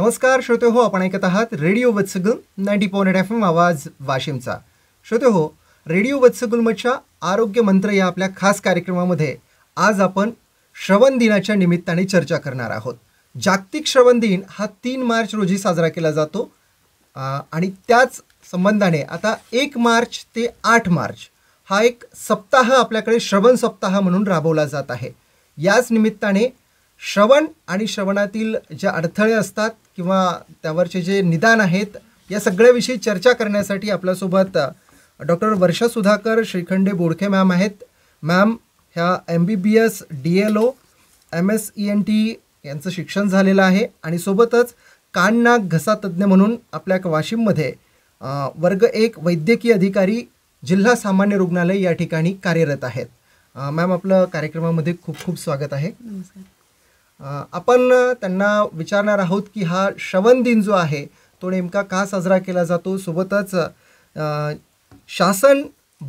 नमस्कार श्रोते हो आपण ऐकत आहात रेडिओ वत्सगुल नाईन्टी पॉईंट एफ एम आवाज वाशिमचा श्रोते हो रेडिओ वत्सगुलमच्या आरोग्य मंत्र या आपल्या खास कार्यक्रमामध्ये आज आपण श्रवण दिनाच्या निमित्ताने चर्चा करणार आहोत जागतिक श्रवण दिन हा तीन मार्च रोजी साजरा केला जातो आणि त्याच संबंधाने आता एक मार्च ते आठ मार्च हा एक सप्ताह आपल्याकडे श्रवण सप्ताह म्हणून राबवला जात आहे याच निमित्ताने श्रवण आणि श्रवणातील ज्या अडथळे असतात किंवा त्यावरचे जे निदान आहेत या सगळ्याविषयी चर्चा करण्यासाठी आपल्यासोबत डॉक्टर वर्षा सुधाकर श्रीखंडे बोडखे मॅम आहेत मॅम ह्या M B B S D L O M S E N T यांचं शिक्षण झालेलं आहे आणि सोबतच कान नाक घसा तज्ज्ञ म्हणून आपल्या वाशिममध्ये वर्ग एक वैद्यकीय अधिकारी जिल्हा सामान्य रुग्णालय या ठिकाणी कार्यरत आहेत मॅम आपलं कार्यक्रमामध्ये खूप खूप स्वागत आहे नमस्कार आपण त्यांना विचारणार आहोत की हा श्रवण दिन जो आहे तो नेमका का साजरा केला जातो सोबतच शासन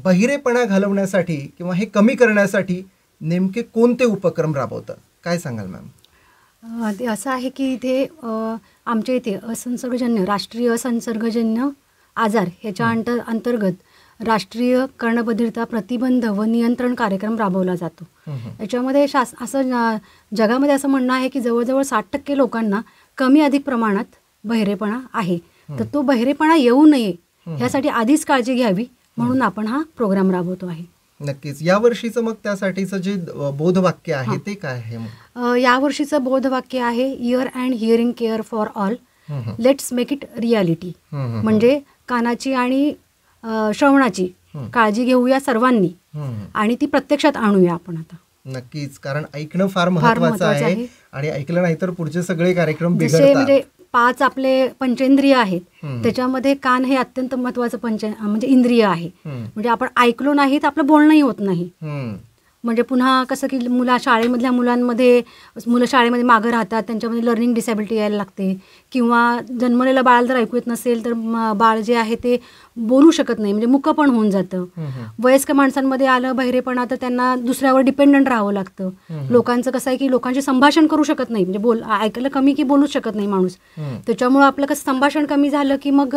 बहिरेपणा घालवण्यासाठी किंवा हे कमी करण्यासाठी नेमके कोणते उपक्रम राबवतं काय सांगाल मॅम ते असं आहे की इथे आमच्या इथे असंसर्गजन्य राष्ट्रीय असंसर्गजन्य आजार ह्याच्या अंतर अंतर्गत राष्ट्रीय कर्णबधिरता प्रतिबंध व नियंत्रण कार्यक्रम राबवला जातो याच्यामध्ये शास असं जगामध्ये असं म्हणणं आहे की जवळजवळ साठ टक्के लोकांना कमी अधिक प्रमाणात बहिरेपणा आहे तर तो बहिरेपणा येऊ नये ह्यासाठी आधीच काळजी घ्यावी म्हणून आपण हा प्रोग्राम राबवतो आहे नक्कीच या वर्षीचं मग त्यासाठीच जे बोधवाक्य आहे ते काय आहे या वर्षीचं बोधवाक्य आहे ear and hearing care for all let's make it reality म्हणजे कानाची आणि श्रवणाची काळजी घेऊया सर्वांनी आणि ती प्रत्यक्षात आणूया आपण आता नक्कीच कारण ऐकणं फार महत्वाचं आहे आणि ऐकलं नाही तर पुढचे सगळे कार्यक्रम म्हणजे पाच आपले पंचेंद्रिय आहेत त्याच्यामध्ये कान हे अत्यंत महत्वाचं पंच म्हणजे इंद्रिय आहे म्हणजे आपण ऐकलो नाही तर आपलं बोलणंही होत नाही म्हणजे पुन्हा कसं की मुला शाळेमधल्या मुलांमध्ये मुलं शाळेमध्ये मागं राहतात त्यांच्यामध्ये लर्निंग डिसॅबिलिटी यायला लागते किंवा जन्मलेलं बाळ जर ऐकू येत नसेल तर बाळ जे आहे ते बोलू शकत नाही म्हणजे मुकं पण होऊन जातं वयस्क माणसांमध्ये आलं बहिरेपणा तर त्यांना दुसऱ्यावर डिपेंडंट राहावं लागतं लोकांचं कसं आहे की लोकांचे संभाषण करू शकत नाही म्हणजे बोल ऐकायला कमी की बोलूच शकत नाही माणूस त्याच्यामुळं आपलं कसं संभाषण कमी झालं की मग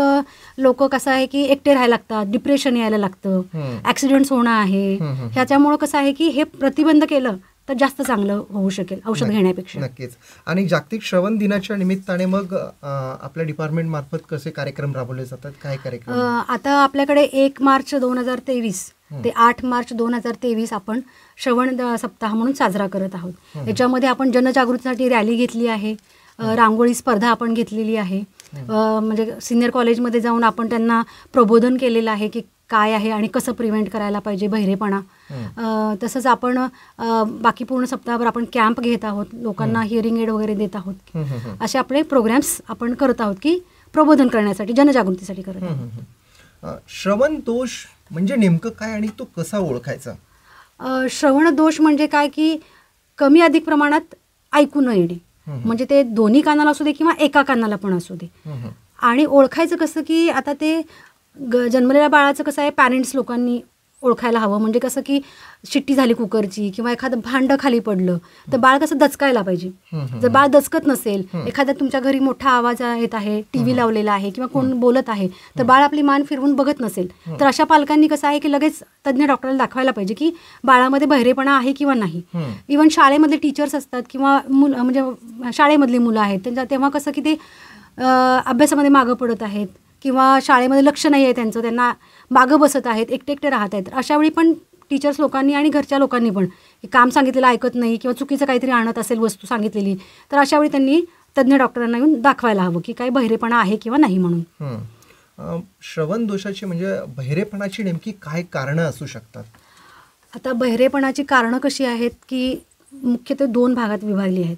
लोक कसं आहे की एकटे राहायला लागतात डिप्रेशन यायला लागतं ॲक्सिडेंट्स होणं आहे ह्याच्यामुळं कसं आहे की हे प्रतिबंध केलं तर जास्त चांगलं होऊ शकेल औषध घेण्यापेक्षा नक्कीच आणि जागतिक श्रवण दिनाच्या निमित्ताने मग आपल्या डिपार्टमेंट मार्फत कसे कार्यक्रम राबवले जातात काय कार्यक्रम आता आपल्याकडे एक मार्च दोन हजार तेवीस ते आठ मार्च दोन हजार तेवीस आपण श्रवण सप्ताह म्हणून साजरा करत आहोत याच्यामध्ये आपण जनजागृतीसाठी रॅली घेतली आहे रांगोळी स्पर्धा आपण घेतलेली आहे म्हणजे सिनियर कॉलेजमध्ये जाऊन आपण त्यांना प्रबोधन केलेलं आहे की काय आहे आणि कसं प्रिव्हेंट करायला पाहिजे बहिरेपणा तसंच आपण बाकी पूर्ण सप्ताहभर आपण कॅम्प घेत आहोत लोकांना हिअरिंग एड वगैरे देत आहोत असे आपले प्रोग्राम्स आपण करत आहोत की प्रबोधन करण्यासाठी जनजागृतीसाठी करत आहोत श्रवण दोष म्हणजे नेमकं काय आणि तो कसा ओळखायचा श्रवण दोष म्हणजे काय की कमी अधिक प्रमाणात ऐकू न येणे म्हणजे ते दोन्ही कानाला असू दे किंवा एका कानाला पण असू दे आणि ओळखायचं कसं की आता ते ग जन्मलेल्या बाळाचं कसं आहे पॅरेंट्स लोकांनी ओळखायला हवं म्हणजे कसं की शिट्टी झाली कुकरची किंवा एखादं भांडं खाली पडलं तर बाळ कसं दचकायला पाहिजे जर बाळ दचकत नसेल एखादा तुमच्या घरी मोठा आवाज येत आहे टी व्ही लावलेला आहे किंवा कोण बोलत आहे तर बाळ आपली मान फिरवून बघत नसेल तर अशा पालकांनी कसं आहे की लगेच तज्ज्ञ डॉक्टरला दाखवायला पाहिजे की बाळामध्ये बहिरेपणा आहे किंवा नाही इव्हन शाळेमधले टीचर्स असतात किंवा मुलं म्हणजे शाळेमधली मुलं आहेत त्यांच्या तेव्हा कसं की ते अभ्यासामध्ये मागं पडत आहेत किंवा शाळेमध्ये लक्ष नाही आहे त्यांचं त्यांना मागं बसत आहेत एकटे एकटे राहत आहेत अशावेळी पण टीचर्स लोकांनी आणि घरच्या लोकांनी पण काम सांगितलेलं ऐकत नाही किंवा चुकीचं काहीतरी आणत असेल वस्तू सांगितलेली तर वेळी त्यांनी तज्ज्ञ डॉक्टरांना येऊन दाखवायला हवं की काही बहिरेपणा आहे किंवा नाही म्हणून श्रवण दोषाची म्हणजे बहिरेपणाची नेमकी काय कारणं असू शकतात आता बहिरेपणाची कारणं कशी आहेत की मुख्यतः दोन भागात विभागली आहेत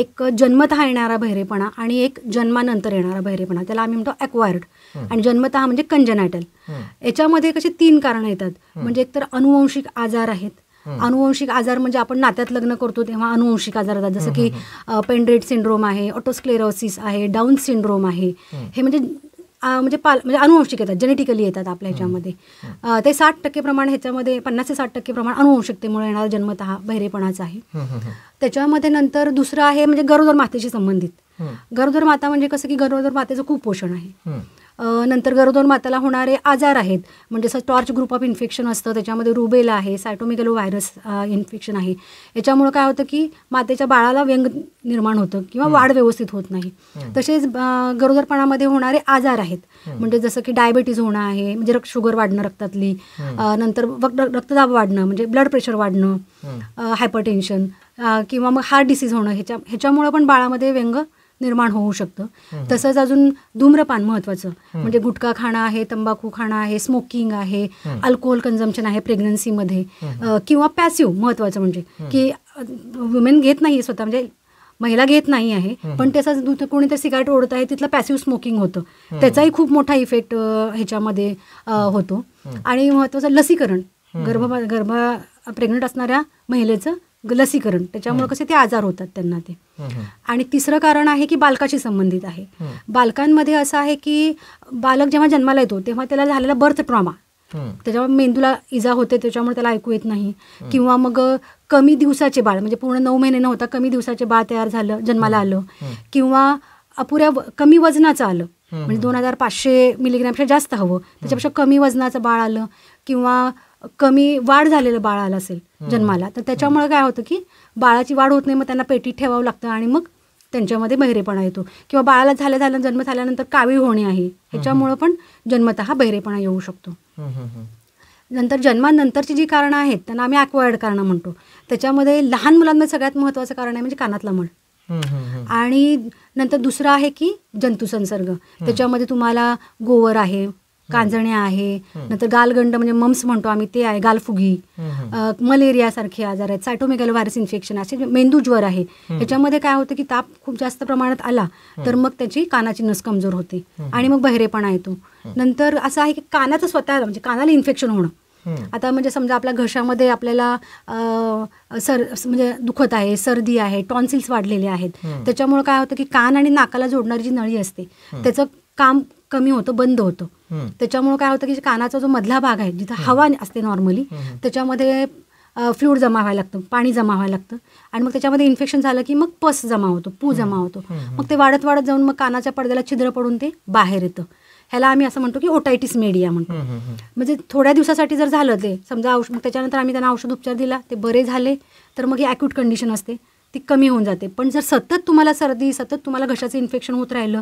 एक जन्मतः येणारा बहिरेपणा आणि एक जन्मानंतर येणारा बहिरेपणा त्याला आम्ही म्हणतो अक्वायर्ड आणि जन्मतः म्हणजे कंजनायटल याच्यामध्ये कसे तीन कारण येतात म्हणजे एकतर अनुवंशिक आजार आहेत अनुवंशिक आजार म्हणजे आपण नात्यात लग्न करतो तेव्हा अनुवंशिक आजार येतात जसं की पेंड्रेट सिंड्रोम आहे ऑटोस्क्लेरोसिस आहे डाऊन सिंड्रोम आहे हे म्हणजे म्हणजे पाल म्हणजे अनुवंशिक येतात जेनेटिकली येतात आपल्या ह्याच्यामध्ये ते साठ टक्के प्रमाण ह्याच्यामध्ये पन्नास ते साठ टक्के प्रमाण अनुवंशिकतेमुळे येणारा जन्मत बहिरेपणाचा आहे त्याच्यामध्ये नंतर दुसरं आहे म्हणजे गरोदर मातेशी संबंधित गरोदर माता म्हणजे कसं की गरोदर मातेचं कुपोषण आहे नंतर गरोदर माताला होणारे आजार आहेत म्हणजे जसं टॉर्च ग्रुप ऑफ इन्फेक्शन असतं त्याच्यामध्ये रुबेला आहे सायटोमिकलो व्हायरस इन्फेक्शन आहे याच्यामुळं काय होतं की मातेच्या बाळाला व्यंग निर्माण होतं किंवा वाढ व्यवस्थित होत नाही तसेच गरोदरपणामध्ये होणारे आजार आहेत म्हणजे जसं की डायबेटीज होणं आहे म्हणजे रक्त शुगर वाढणं रक्तातली नंतर रक्तदाब वाढणं म्हणजे ब्लड प्रेशर वाढणं हायपरटेन्शन किंवा मग हार्ट डिसीज होणं ह्याच्या ह्याच्यामुळं पण बाळामध्ये व्यंग निर्माण होऊ शकतं तसंच अजून धूम्रपान महत्वाचं म्हणजे गुटखा खाणं आहे तंबाखू खाणं आहे स्मोकिंग आहे अल्कोहोल कन्झम्पशन आहे प्रेग्नन्सीमध्ये किंवा पॅसिव महत्वाचं म्हणजे की वुमेन घेत नाही स्वतः म्हणजे महिला घेत नाही आहे पण त्याचा कोणीतरी सिगारेट ओढत आहे तिथलं पॅसिव्ह स्मोकिंग होतं त्याचाही खूप मोठा इफेक्ट ह्याच्यामध्ये होतो आणि महत्वाचं लसीकरण गर्भ गर्भ प्रेग्नंट असणाऱ्या महिलेचं लसीकरण त्याच्यामुळे कसे ते आजार होतात त्यांना ते आणि तिसरं कारण आहे की बालकाशी संबंधित आहे बालकांमध्ये असं आहे की बालक जेव्हा जन्माला येतो तेव्हा त्याला झालेला बर्थ ट्रॉमा त्याच्यामुळे मेंदूला इजा होते त्याच्यामुळे त्याला ऐकू येत नाही किंवा मग कमी दिवसाचे बाळ म्हणजे पूर्ण नऊ महिने न होता कमी दिवसाचे बाळ तयार झालं जन्माला आलं किंवा अपुऱ्या कमी वजनाचं आलं म्हणजे दोन हजार पाचशे मिलीग्रॅमपेक्षा जास्त हवं त्याच्यापेक्षा कमी वजनाचं बाळ आलं किंवा कमी वाढ झालेलं बाळाला असेल जन्माला तर त्याच्यामुळे काय होतं की बाळाची वाढ होत नाही मग त्यांना पेटीत ठेवावं लागतं आणि मग त्यांच्यामध्ये बहिरेपणा येतो किंवा बाळाला झाल्या झाल्या जन्म झाल्यानंतर कावी होणे आहे ह्याच्यामुळं पण जन्मत बहिरेपणा येऊ शकतो नंतर जन्मानंतरची जी कारणं आहेत त्यांना आम्ही ऍक्वायर्ड कारणं म्हणतो त्याच्यामध्ये लहान मुलांमध्ये सगळ्यात महत्त्वाचं कारण आहे म्हणजे कानातला मळ आणि नंतर दुसरं आहे की जंतुसंसर्ग त्याच्यामध्ये तुम्हाला गोवर आहे कांजण्या आहे नंतर गालगंड म्हणजे मम्स म्हणतो आम्ही ते आहे गालफुगी मलेरिया सारखे आजार आहेत सायटोमेगल व्हायरस इन्फेक्शन असे मेंदू ज्वर आहे ह्याच्यामध्ये काय होतं की ताप खूप जास्त प्रमाणात आला तर मग त्याची कानाची नस कमजोर होते आणि मग बहिरेपणा येतो नंतर असं आहे की कानाचं स्वतः म्हणजे कानाला इन्फेक्शन होणं आता म्हणजे समजा आपल्या घशामध्ये आपल्याला सर म्हणजे दुखत आहे सर्दी आहे टॉन्सिल्स वाढलेले आहेत त्याच्यामुळे काय होतं की कान आणि नाकाला जोडणारी जी नळी असते त्याचं काम कमी होतं बंद होतं त्याच्यामुळे काय होतं की कानाचा जो मधला भाग आहे जिथं हवा असते नॉर्मली त्याच्यामध्ये फ्लूड जमा व्हायला लागतं पाणी जमा व्हायला लागतं आणि मग त्याच्यामध्ये इन्फेक्शन झालं की मग पस जमा होतो पू जमा होतो मग ते वाढत वाढत जाऊन मग कानाच्या पडद्याला छिद्र पडून ते बाहेर येतं ह्याला आम्ही असं म्हणतो की ओटायटिस मेडिया म्हणतो म्हणजे थोड्या दिवसासाठी जर झालं ते समजा औषध मग त्याच्यानंतर आम्ही त्यांना औषध उपचार दिला ते बरे झाले तर मग ही ॲक्यूट कंडिशन असते ती कमी होऊन जाते पण जर सतत तुम्हाला सर्दी सतत तुम्हाला घशाचं इन्फेक्शन होत राहिलं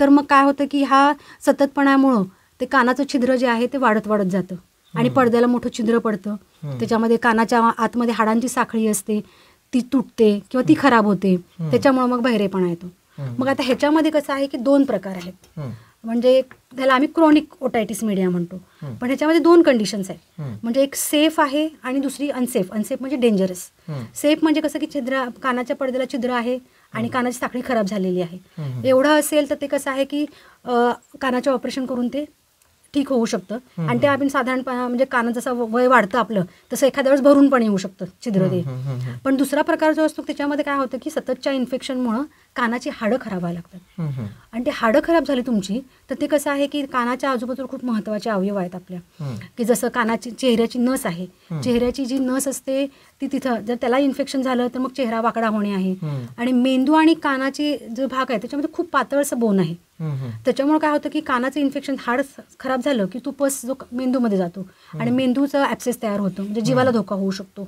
तर मग काय होतं की हा सततपणामुळं ते कानाचं छिद्र जे आहे ते वाढत वाढत जातं आणि पडद्याला मोठं छिद्र पडतं त्याच्यामध्ये कानाच्या आतमध्ये हाडांची साखळी असते ती तुटते किंवा ती खराब होते त्याच्यामुळे मग बहिरेपणा येतो मग आता ह्याच्यामध्ये कसं आहे की दोन प्रकार आहेत म्हणजे त्याला आम्ही क्रॉनिक ओटायटिस मीडिया म्हणतो पण ह्याच्यामध्ये दोन कंडिशन्स आहेत म्हणजे एक सेफ आहे आणि दुसरी अनसेफ अनसेफ म्हणजे डेंजरस सेफ म्हणजे कसं की छिद्र कानाच्या पडद्याला छिद्र आहे आणि कानाची साखळी खराब झालेली आहे एवढं असेल तर ते कसं आहे की कानाचे ऑपरेशन करून ते ठीक होऊ शकतं आणि ते आपण साधारण म्हणजे काना जसं वय वाढतं आपलं तसं एखाद्या वेळेस भरून पण येऊ शकतं छिद्र ते पण दुसरा प्रकार जो असतो त्याच्यामध्ये काय होतं की सततच्या इन्फेक्शनमुळं कानाची हाडं खराब व्हायला लागतात आणि ते हाडं खराब झाली तुमची तर ते कसं आहे की कानाच्या आजूबाजूला खूप महत्वाचे अवयव आहेत आपल्या की जसं कानाची चेहऱ्याची नस आहे चेहऱ्याची जी नस असते ती तिथं जर त्याला इन्फेक्शन झालं तर मग चेहरा वाकडा होणे आहे आणि मेंदू आणि कानाचे जो भाग आहे त्याच्यामध्ये खूप पातळसं बोन आहे त्याच्यामुळे काय होतं की कानाचं इन्फेक्शन हाड खराब झालं की तो पस जो मेंदूमध्ये जातो आणि मेंदूचा ऍक्सेस तयार होतो म्हणजे जीवाला धोका होऊ शकतो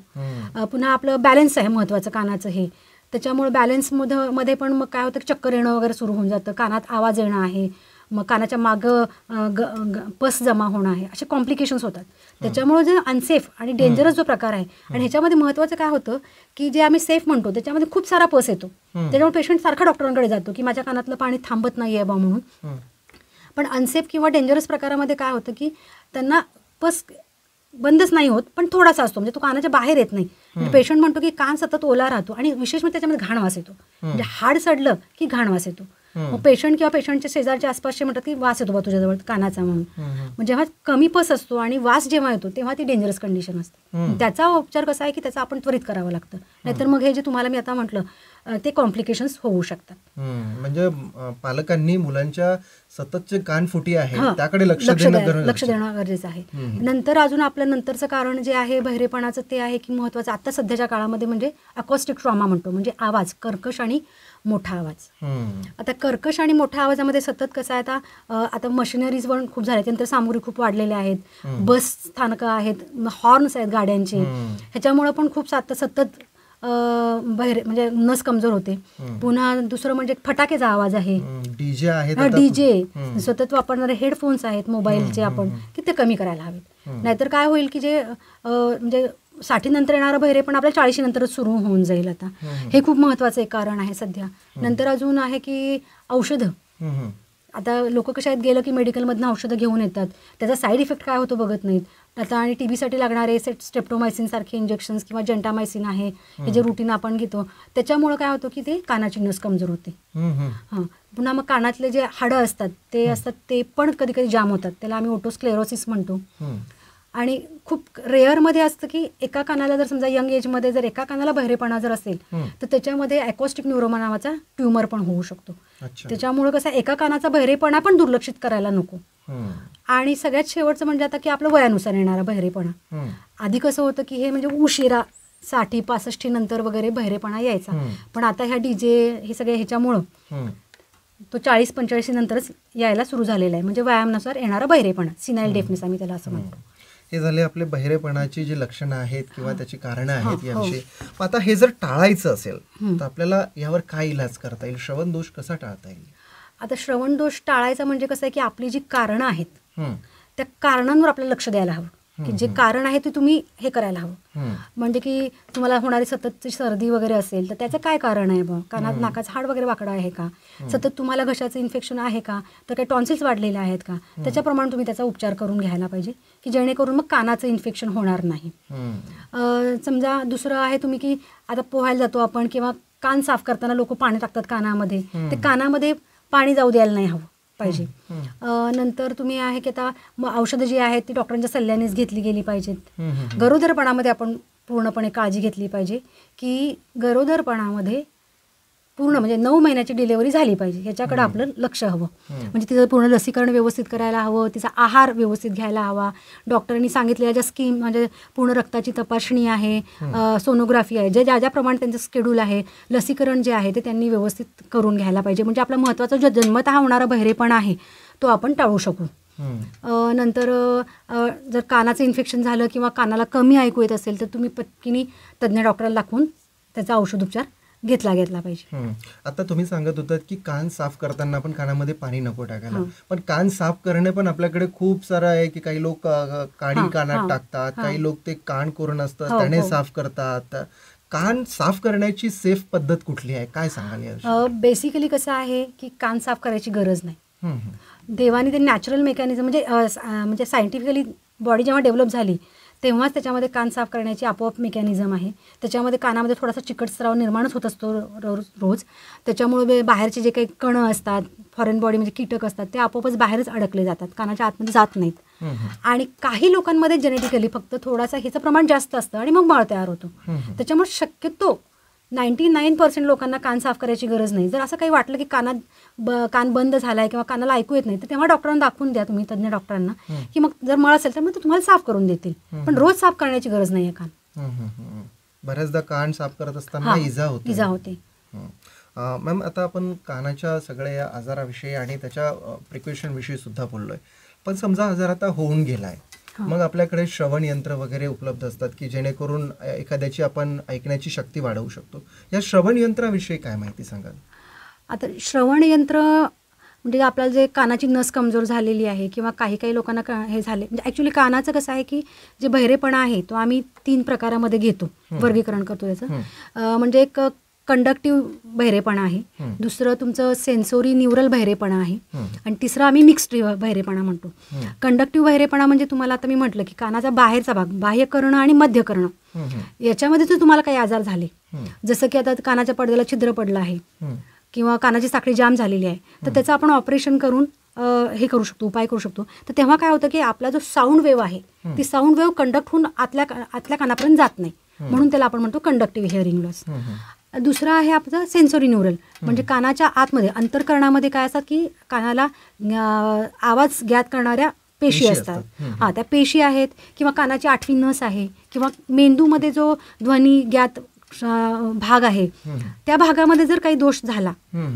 पुन्हा आपलं बॅलन्स आहे महत्वाचं कानाचं हे त्याच्यामुळे बॅलन्स मध्ये पण मग काय होतं चक्कर येणं वगैरे सुरू होऊन जातं कानात आवाज येणं आहे मग कानाच्या मागं पस जमा होणं आहे असे कॉम्प्लिकेशन्स होतात त्याच्यामुळे जे अनसेफ आणि डेंजरस जो प्रकार आहे आणि ह्याच्यामध्ये महत्त्वाचं काय होतं की जे आम्ही सेफ म्हणतो त्याच्यामध्ये खूप सारा पस येतो त्याच्यामुळे पेशंट सारखा डॉक्टरांकडे जातो की माझ्या कानातलं पाणी थांबत नाही आहे बा म्हणून पण अनसेफ किंवा डेंजरस प्रकारामध्ये काय होतं की त्यांना पस बंदच नाही होत पण थोडासा असतो म्हणजे तो कानाच्या बाहेर येत नाही पेशंट म्हणजे म्हणतो की कान सतत ओला राहतो आणि विशेष म्हणजे त्याच्यामध्ये घाण वास येतो म्हणजे हाड सडलं की घाण वास येतो मग पेशंट किंवा पेशंटच्या शेजारच्या आसपासचे म्हणतात की वास येतो बा तुझ्याजवळ कानाचा म्हणून जेव्हा कमी पस असतो आणि वास जेव्हा येतो तेव्हा ती डेंजरस कंडिशन असते त्याचा उपचार कसा आहे की त्याचा आपण त्वरित करावा लागतं नाहीतर मग हे जे तुम्हाला मी आता म्हटलं ते कॉम्प्लिकेशन होऊ शकतात म्हणजे पालकांनी मुलांच्या सततचे कानफुटी आहे त्याकडे लक्ष देणं गरजेचं आहे नंतर अजून आपल्या नंतरचं कारण जे आहे बहिरेपणाचं ते आहे की महत्वाचं आता सध्याच्या काळामध्ये म्हणजे अकॉस्टिक ट्रॉमा म्हणतो म्हणजे आवाज कर्कश आणि मोठा आवाज आता कर्कश आणि मोठ्या आवाजामध्ये सतत कसं आहे आता आता मशिनरीज पण खूप झाल्या त्यानंतर सामुग्री खूप वाढलेल्या आहेत बस स्थानकं आहेत हॉर्न्स आहेत गाड्यांचे ह्याच्यामुळे पण खूप सात सतत बाहेर म्हणजे नस कमजोर होते पुन्हा दुसरं म्हणजे फटाकेचा आवाज आहे डीजे आहे डीजे सतत वापरणारे हेडफोन्स आहेत मोबाईलचे आपण की ते कमी करायला हवेत नाहीतर काय होईल की जे म्हणजे साठी नंतर येणारं भैरे पण आपल्या चाळीशी नंतर सुरू होऊन जाईल आता हे खूप महत्वाचं एक कारण आहे सध्या नंतर अजून आहे की औषधं आता लोक कशा आहेत गेलं की मेडिकलमधनं औषधं घेऊन येतात त्याचा साईड इफेक्ट काय होतो बघत नाहीत आता आणि टी साठी लागणारे स्टेप्टोमायसिन सारखे इंजेक्शन किंवा जेंटामायसिन आहे हे जे रुटीन आपण घेतो त्याच्यामुळे काय होतं की ते कानाची नस कमजोर होते हां पुन्हा मग कानातले जे हाडं असतात ते असतात ते पण कधी कधी जाम होतात त्याला आम्ही ओटोस्क्लेरोसिस म्हणतो आणि खूप रेअरमध्ये असतं की एका कानाला जर समजा यंग एजमध्ये जर एका कानाला बहिरेपणा जर असेल तर त्याच्यामध्ये अॅकॉस्टिक न्यूरोमा नावाचा ट्युमर पण होऊ शकतो त्याच्यामुळे कसं एका कानाचा बहिरेपणा पण दुर्लक्षित करायला नको आणि सगळ्यात शेवटचं म्हणजे आता की आपलं वयानुसार येणारा बहिरेपणा आधी कसं होतं की हे म्हणजे उशिरा साठी पासष्टी नंतर वगैरे बहिरेपणा यायचा पण आता ह्या डीजे हे सगळे ह्याच्यामुळं तो चाळीस पंचाळीस नंतरच यायला सुरू झालेला आहे म्हणजे व्यायामानुसार येणारा बहिरेपणा सिनाईल डेफनेस आम्ही त्याला असं म्हणतो हे झाले आपले बहिरेपणाची जी लक्षणं आहेत किंवा त्याची कारणं आहेत याविषयी हो. आता हे जर टाळायचं असेल तर आपल्याला यावर काय इलाज करता येईल श्रवण दोष कसा टाळता येईल आता श्रवण दोष टाळायचा म्हणजे कसं आहे की आपली जी कारणं आहेत त्या कारणांवर आपल्याला लक्ष द्यायला हवं की जे कारण आहे ते तुम्ही हे करायला हवं म्हणजे की तुम्हाला होणारी सततची सर्दी वगैरे असेल तर त्याचं काय कारण आहे बघ कानात नाकाचं हाड वगैरे वाकडं आहे का सतत तुम्हाला घशाचं इन्फेक्शन आहे का तर काही टॉन्सिल्स वाढलेले आहेत का त्याच्याप्रमाणे तुम्ही त्याचा उपचार करून घ्यायला पाहिजे की जेणेकरून मग कानाचं इन्फेक्शन होणार नाही समजा दुसरं आहे तुम्ही की आता पोहायला जातो आपण किंवा कान साफ करताना लोक पाणी टाकतात कानामध्ये ते कानामध्ये पाणी जाऊ द्यायला नाही हवं पाहिजे नंतर तुम्ही आहे की आता औषधं जी आहेत ती डॉक्टरांच्या सल्ल्यानेच घेतली गेली पाहिजेत गरोदरपणामध्ये आपण पूर्णपणे काळजी घेतली पाहिजे की गरोदरपणामध्ये पूर्ण म्हणजे नऊ महिन्याची डिलेवरी झाली पाहिजे ह्याच्याकडे आपलं लक्ष हवं म्हणजे तिचं पूर्ण लसीकरण व्यवस्थित करायला हवं तिचा आहार व्यवस्थित घ्यायला हवा डॉक्टरांनी सांगितलेल्या ज्या स्कीम म्हणजे पूर्ण रक्ताची तपासणी आहे सोनोग्राफी आहे जे ज्या ज्याप्रमाणे त्यांचं स्केड्यूल आहे लसीकरण जे आहे ते त्यांनी व्यवस्थित करून घ्यायला पाहिजे म्हणजे आपला महत्त्वाचा जो जन्मतः होणारा बहिरेपण आहे तो आपण टाळू शकू नंतर जर कानाचं इन्फेक्शन झालं किंवा कानाला कमी ऐकू येत असेल तर तुम्ही पत्कीनी तज्ज्ञ डॉक्टरला दाखवून त्याचा औषधोपचार घेतला घेतला पाहिजे आता तुम्ही सांगत होता की कान साफ करताना पण कानामध्ये पाणी नको टाकायला पण कान साफ करणे पण आपल्याकडे खूप सारा आहे की काही लोक काडी कानात टाकतात काही लोक ते कान करून असतात हो, त्याने हो. साफ करतात कान साफ करण्याची सेफ पद्धत कुठली आहे काय सांगाल बेसिकली कसं आहे की कान साफ करायची गरज नाही देवाने ते नॅचरल मेकॅनिझम म्हणजे म्हणजे सायंटिफिकली बॉडी जेव्हा डेव्हलप झाली तेव्हाच त्याच्यामध्ये कान साफ करण्याची आपोआप मेकॅनिझम आहे त्याच्यामध्ये कानामध्ये थोडासा चिकट स्त्राव निर्माणच होत असतो रोज रोज त्याच्यामुळे बाहेरचे जे काही कणं असतात फॉरेन बॉडी म्हणजे कीटक असतात ते आपोआपच बाहेरच अडकले जातात कानाच्या आतमध्ये जात नाहीत आणि काही लोकांमध्ये जेनेटिकली फक्त थोडासा ह्याचं प्रमाण जास्त असतं आणि मग मळ तयार होतो त्याच्यामुळे शक्यतो नाईन्टी नाईन पर्सेंट लोकांना कान साफ करायची गरज नाही जर असं काही वाटलं की कानात ब कान बंद झाला आहे किंवा कानाला ऐकू येत नाही तर तेव्हा डॉक्टरांना दाखवून द्या तुम्ही तज्ज्ञ डॉक्टरांना की मग जर मळ असेल तर मग ते तुम्हाला साफ करून देतील पण रोज साफ करण्याची गरज नाही आहे कान बऱ्याचदा कान साफ करत असताना इजा होते इजा होते मॅम आता आपण कानाच्या सगळ्या या आजाराविषयी आणि त्याच्या प्रिक्वेशनविषयी सुद्धा बोललोय पण समजा आजार आता होऊन गेलाय मग आपल्याकडे श्रवण यंत्र वगैरे उपलब्ध असतात की जेणेकरून एखाद्याची आपण ऐकण्याची शक्ती वाढवू शकतो या श्रवण यंत्राविषयी काय माहिती सांगाल आता श्रवण यंत्र म्हणजे आपल्याला जे कानाची नस कमजोर झालेली आहे किंवा काही काही लोकांना का हे झाले म्हणजे ॲक्च्युली कानाचं कसं आहे की जे बहिरेपणा आहे तो आम्ही तीन प्रकारामध्ये घेतो वर्गीकरण करतो त्याचं म्हणजे एक कंडक्टिव्ह बहिरेपणा आहे दुसरं तुमचं सेन्सोरी न्यूरल बहिरेपणा आहे आणि तिसरं आम्ही मिक्स्ड बहिरेपणा म्हणतो कंडक्टिव्ह बहिरेपणा म्हणजे तुम्हाला आता मी म्हटलं की कानाचा बाहेरचा भाग बाह्य करणं आणि मध्य करणं याच्यामध्ये जर तुम्हाला काही आजार झाले जसं की आता कानाच्या पडद्याला छिद्र पडलं आहे किंवा कानाची साखळी जाम झालेली आहे तर त्याचं आपण ऑपरेशन करून हे करू शकतो उपाय करू शकतो तर तेव्हा काय होतं की आपला जो साऊंड वेव्ह आहे ती साऊंड वेव्ह कंडक्ट होऊन आतल्या आतल्या कानापर्यंत जात नाही म्हणून त्याला आपण म्हणतो कंडक्टिव्ह हिअरिंग लॉस दुसरा आहे आपलं सेन्सोरी न्यूरल म्हणजे कानाच्या आतमध्ये अंतरकरणामध्ये काय असतात की कानाला आवाज ज्ञात करणाऱ्या पेशी असतात हा त्या पेशी आहेत किंवा कानाची आठवी नस आहे किंवा मेंदूमध्ये जो ध्वनी ज्ञात भाग आहे त्या भागामध्ये जर काही दोष झाला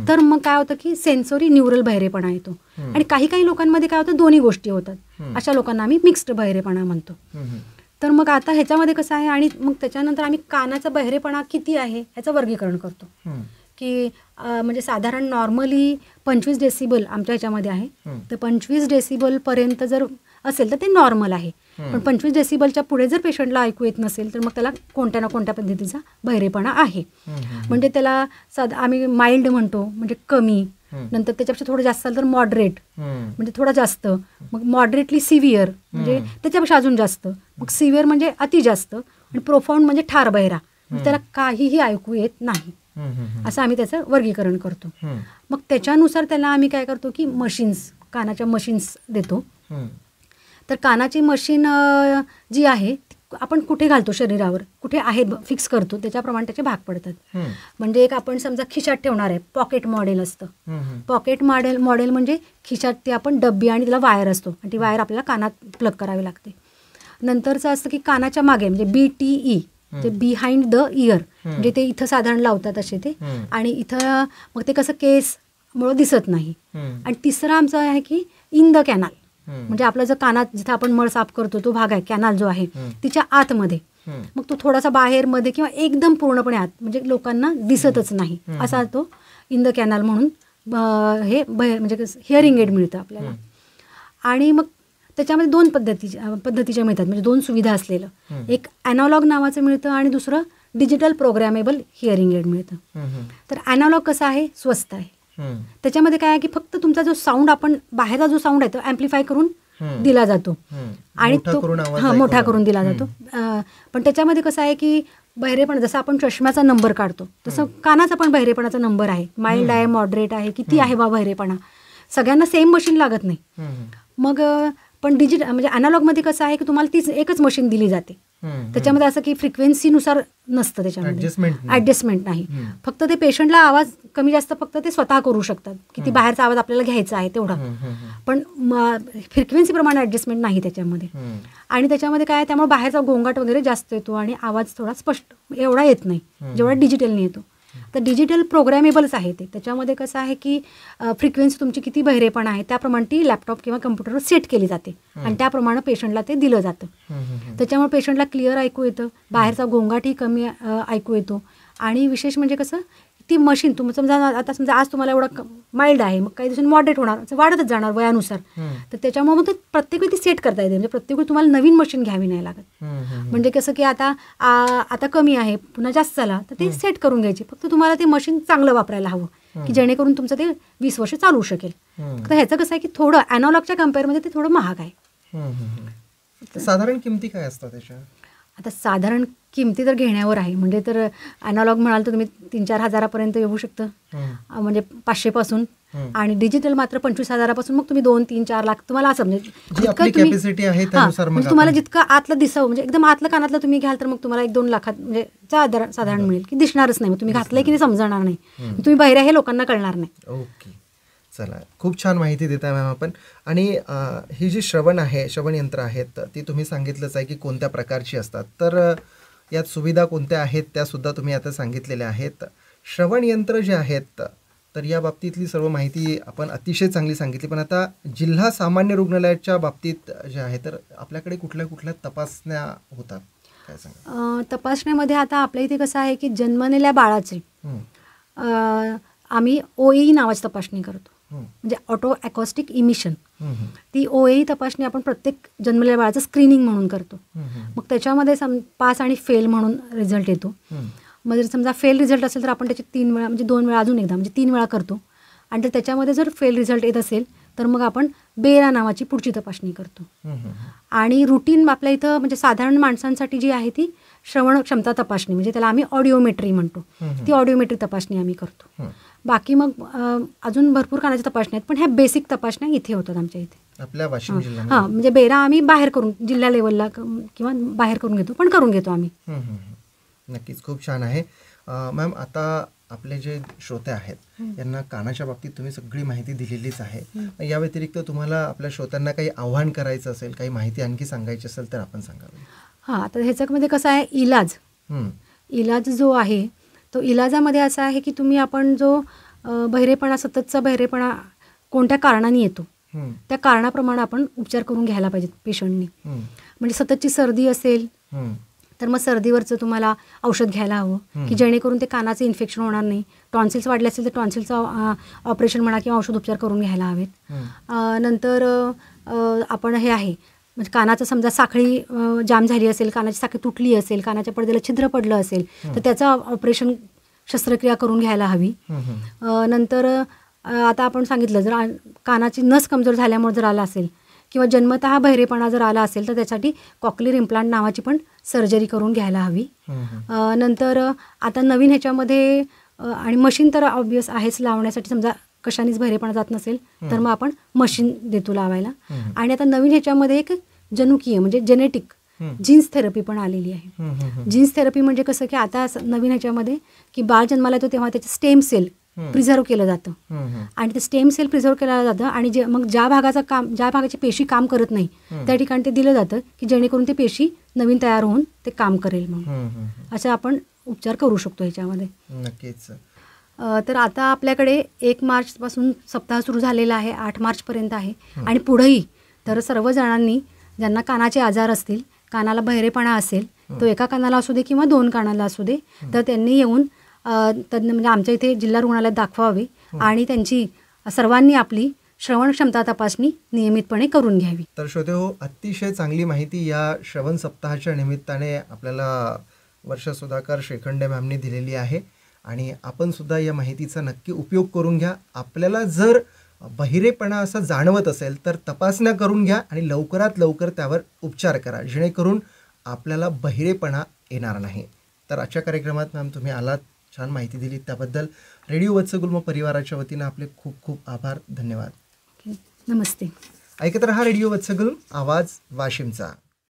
तर मग काय होतं की सेन्सोरी न्यूरल बहिरेपणा येतो आणि काही काही लोकांमध्ये काय होतं दोन्ही गोष्टी होतात अशा लोकांना आम्ही मिक्स्ड बहिरेपणा म्हणतो तर मग आता ह्याच्यामध्ये कसं आहे आणि मग त्याच्यानंतर आम्ही कानाचा बहिरेपणा किती आहे ह्याचं वर्गीकरण करतो की म्हणजे साधारण नॉर्मली पंचवीस डेसिबल आमच्या ह्याच्यामध्ये आहे तर पंचवीस डेसिबल पर्यंत जर असेल तर ते नॉर्मल आहे पण पंचवीस डेसिबलच्या पुढे जर पेशंटला ऐकू येत नसेल तर मग त्याला कोणत्या ना कोणत्या पद्धतीचा बहिरेपणा आहे म्हणजे त्याला साधा आम्ही माइल्ड म्हणतो म्हणजे कमी नंतर त्याच्यापेक्षा थोडं जास्त झालं तर मॉडरेट म्हणजे थोडा जास्त मग मॉडरेटली सिव्हिअर म्हणजे त्याच्यापेक्षा अजून जास्त मग सिव्हिअर म्हणजे अति जास्त आणि प्रोफाऊंड म्हणजे ठार बहिरा म्हणजे त्याला काहीही ऐकू येत नाही असं आम्ही त्याचं वर्गीकरण करतो मग त्याच्यानुसार त्याला आम्ही काय करतो की मशीन्स कानाच्या मशीन्स देतो तर कानाची मशीन जी आहे आपण कुठे घालतो शरीरावर कुठे आहे फिक्स करतो त्याच्याप्रमाणे त्याचे भाग पडतात म्हणजे एक आपण समजा खिशात ठेवणार आहे पॉकेट मॉडेल असतं पॉकेट मॉडेल मॉडेल म्हणजे खिशात ते आपण डब्बी आणि त्याला वायर असतो आणि ती वायर आपल्याला कानात प्लग करावी लागते नंतरचं असतं की कानाच्या मागे म्हणजे बी टी ई ते बिहाइंड द इयर म्हणजे ते इथं साधारण लावतात असे ते आणि इथं मग ते कसं केस मुळे दिसत नाही आणि तिसरं आमचं आहे की इन द कॅनल म्हणजे आपला जो कानात जिथे आपण मळ साफ करतो तो भाग आहे कॅनाल जो आहे तिच्या आतमध्ये मग तो थोडासा बाहेरमध्ये किंवा एकदम पूर्णपणे आत म्हणजे लोकांना दिसतच नाही असा तो इन द कॅनाल म्हणून हे म्हणजे हिअरिंग एड मिळतं आपल्याला आणि मग त्याच्यामध्ये दोन पद्धती पद्धतीच्या मिळतात म्हणजे दोन सुविधा असलेलं एक अॅनॉलॉग नावाचं मिळतं आणि दुसरं डिजिटल प्रोग्रॅमेबल हिअरिंग एड मिळतं तर अॅनॉलॉग कसं आहे स्वस्त आहे त्याच्यामध्ये काय आहे की फक्त तुमचा जो साऊंड आपण बाहेरचा जो साऊंड आहे तो अँप्लिफाय करून दिला जातो आणि तो हा मोठा करून दिला जातो पण त्याच्यामध्ये कसं आहे की बहिरेपण जसं आपण चष्म्याचा नंबर काढतो तसं कानाचा पण बहिरेपणाचा नंबर आहे माइल्ड आहे मॉडरेट आहे किती आहे बा बहिरेपणा सगळ्यांना सेम मशीन लागत नाही मग पण डिजिटल म्हणजे मध्ये कसं आहे की तुम्हाला तीच एकच मशीन दिली जाते त्याच्यामध्ये असं की फ्रिक्वेन्सीनुसार नसतं त्याच्यामध्ये ऍडजस्टमेंट नाही फक्त ते पेशंटला आवाज कमी जास्त फक्त ते स्वतः करू शकतात किती बाहेरचा आवाज आपल्याला घ्यायचा आहे तेवढा पण फ्रिक्वेन्सी प्रमाणे ऍडजस्टमेंट नाही त्याच्यामध्ये आणि त्याच्यामध्ये काय त्यामुळे बाहेरचा गोंगाट वगैरे जास्त येतो आणि आवाज थोडा स्पष्ट एवढा येत नाही जेवढा डिजिटलने येतो तर डिजिटल प्रोग्रॅमेबल्स आहे ते त्याच्यामध्ये कसं आहे की फ्रिक्वेन्सी तुमची किती बहिरेपण आहे त्याप्रमाणे ती लॅपटॉप किंवा कम्प्युटरवर सेट केली जाते आणि त्याप्रमाणे पेशंटला ते दिलं जातं त्याच्यामुळे पेशंटला क्लिअर ऐकू येतं बाहेरचा गोंगाटही कमी ऐकू येतो आणि विशेष म्हणजे कसं ती मशीन तुम समजा आता समजा आज तुम्हाला एवढा माइल्ड आहे मग काही दिवस मॉडरेट होणार असं वाढतच जाणार वयानुसार तर त्याच्यामुळे मग ते प्रत्येक वेळी ती सेट करता येते म्हणजे प्रत्येक वेळी तुम्हाला नवीन मशीन घ्यावी नाही लागत म्हणजे कसं की आता आता कमी आहे पुन्हा जास्त झाला तर ते सेट करून घ्यायची फक्त तुम्हाला ते मशीन चांगलं वापरायला हवं की जेणेकरून तुमचं ते वीस वर्ष चालू शकेल तर ह्याचं कसं आहे की थोडं अॅनॉलॉगच्या कम्पेअरमध्ये ते थोडं महाग आहे साधारण किमती काय असतात त्याच्या आता साधारण किमती तर घेण्यावर आहे म्हणजे तर ॲनालॉग म्हणाल तर तुम्ही तीन चार हजारापर्यंत येऊ शकतं म्हणजे पासून आणि डिजिटल मात्र पंचवीस हजारापासून मग तुम्ही दोन तीन चार लाख तुम्हाला असं म्हणजे, म्हणजे तुम्हाला जितकं आतलं दिसावं म्हणजे एकदम आतलं कानातलं तुम्ही घ्याल तर मग तुम्हाला एक दोन लाखात म्हणजे साधारण मिळेल की दिसणारच नाही मग तुम्ही घातलंय की नाही समजणार नाही तुम्ही बाहेर हे लोकांना कळणार नाही चला खूप छान माहिती देत आहे मॅम आपण आणि ही जी श्रवण आहे श्रवणयंत्र आहेत ती तुम्ही सांगितलंच आहे की कोणत्या प्रकारची असतात तर यात सुविधा कोणत्या आहेत त्यासुद्धा तुम्ही आता सांगितलेल्या आहेत श्रवणयंत्र जे आहेत तर या बाबतीतली सर्व माहिती आपण अतिशय चांगली सांगितली पण आता जिल्हा सामान्य रुग्णालयाच्या बाबतीत जे आहे तर आपल्याकडे कुठल्या कुठल्या तपासण्या होतात काय तपासण्यामध्ये आता आपल्या इथे कसं आहे की जन्मलेल्या बाळाचे आम्ही ओई e e नावाची तपासणी करतो म्हणजे ऑटो अॅकॉस्टिक इमिशन ती ओएई तपासणी आपण प्रत्येक जन्मलेल्या बाळाचं स्क्रीनिंग म्हणून करतो मग त्याच्यामध्ये सम पास आणि फेल म्हणून रिझल्ट येतो मग जर समजा फेल रिझल्ट असेल तर आपण त्याची तीन वेळा म्हणजे दोन वेळा अजून एकदा म्हणजे तीन वेळा करतो आणि जर त्याच्यामध्ये जर फेल रिझल्ट येत असेल तर मग आपण बेरा नावाची पुढची तपासणी करतो आणि रुटीन आपल्या इथं म्हणजे साधारण माणसांसाठी जी आहे ती श्रवण क्षमता तपासणी म्हणजे त्याला आम्ही ऑडिओमेट्री म्हणतो ती ऑडिओमेट्री तपासणी आम्ही करतो बाकी मग अजून भरपूर कानाच्या तपासण्या आहेत पण ह्या बेसिक तपासण्या इथे होतात आमच्या इथे आपल्या वाशिम जिल्ह्यात म्हणजे बेरा आम्ही बाहेर करून जिल्हा लेवलला किंवा बाहेर करून घेतो पण करून घेतो आम्ही नक्कीच खूप छान आहे मॅम आता आपले जे श्रोते आहेत यांना कानाच्या बाबतीत तुम्ही सगळी माहिती दिलेलीच आहे या व्यतिरिक्त तुम्हाला आपल्या श्रोत्यांना काही आव्हान करायचं असेल काही माहिती आणखी सांगायची असेल तर आपण सांगा हा तर ह्याच्यामध्ये कसं आहे इलाज इलाज जो आहे तो इलाजामध्ये असा आहे की तुम्ही आपण जो बहिरेपणा सततचा बहिरेपणा कोणत्या कारणाने येतो त्या कारणाप्रमाणे आपण उपचार करून घ्यायला पाहिजेत पेशंटनी म्हणजे सततची सर्दी असेल तर मग सर्दीवरचं तुम्हाला औषध घ्यायला हवं की जेणेकरून ते कानाचं इन्फेक्शन होणार नाही टॉन्सिल्स वाढले असेल तर टॉन्सिलचं ऑपरेशन म्हणा किंवा औषध उपचार करून घ्यायला हवेत नंतर आपण हे आहे म्हणजे कानाचं समजा साखळी जाम झाली असेल कानाची साखळी तुटली असेल कानाच्या पडद्याला छिद्र पडलं असेल तर त्याचं ऑपरेशन शस्त्रक्रिया करून घ्यायला हवी नंतर आता आपण सांगितलं जर कानाची नस कमजोर झाल्यामुळे जर आला असेल किंवा जन्मतः बहिरेपणा जर आला असेल तर त्यासाठी कॉकली इम्प्लांट नावाची पण सर्जरी करून घ्यायला हवी नंतर आता नवीन ह्याच्यामध्ये आणि मशीन तर ऑब्वियस आहेच लावण्यासाठी समजा कशानेच भरेपणा जात नसेल तर मग आपण मशीन देतो लावायला आणि आता नवीन ह्याच्यामध्ये एक जनुकीय म्हणजे जेनेटिक जीन्स थेरपी पण आलेली आहे जीन्स थेरपी म्हणजे कसं की आता नवीन ह्याच्यामध्ये की बाळ जन्माला येतो तेव्हा त्याचे स्टेम सेल प्रिझर्व्ह केलं जातं आणि ते स्टेम सेल प्रिझर्व्ह केलं जातं आणि जे मग ज्या भागाचा काम ज्या भागाची पेशी काम करत नाही त्या ठिकाणी ते दिलं जातं की जेणेकरून ते पेशी नवीन तयार होऊन ते काम करेल म्हणून असं आपण उपचार करू शकतो याच्यामध्ये नक्कीच तर आता आपल्याकडे एक मार्चपासून सप्ताह सुरू झालेला आहे आठ मार्चपर्यंत आहे आणि पुढेही तर सर्वजणांनी ज्यांना कानाचे आजार असतील कानाला बहिरेपणा असेल तो एका कानाला असू दे किंवा दोन कानाला असू दे तर त्यांनी येऊन तज्ञ म्हणजे आमच्या इथे जिल्हा रुग्णालयात दाखवावे आणि त्यांची सर्वांनी आपली श्रवण क्षमता तपासणी नियमितपणे करून घ्यावी तर श्रोते हो अतिशय चांगली माहिती या श्रवण सप्ताहाच्या निमित्ताने आपल्याला वर्ष सुधाकर श्रीखंडे मॅमने दिलेली आहे आणि आपणसुद्धा या माहितीचा नक्की उपयोग करून घ्या आपल्याला जर बहिरेपणा असा जाणवत असेल तर तपासण्या करून घ्या आणि लवकरात लवकर त्यावर उपचार करा जेणेकरून आपल्याला बहिरेपणा येणार नाही तर आजच्या कार्यक्रमात मॅम तुम्ही आलात छान माहिती दिली त्याबद्दल रेडिओ वत्सगुल्म परिवाराच्या वतीनं आपले खूप खूप आभार धन्यवाद नमस्ते ऐकत रहा रेडिओ वत्सगुल्म आवाज वाशिमचा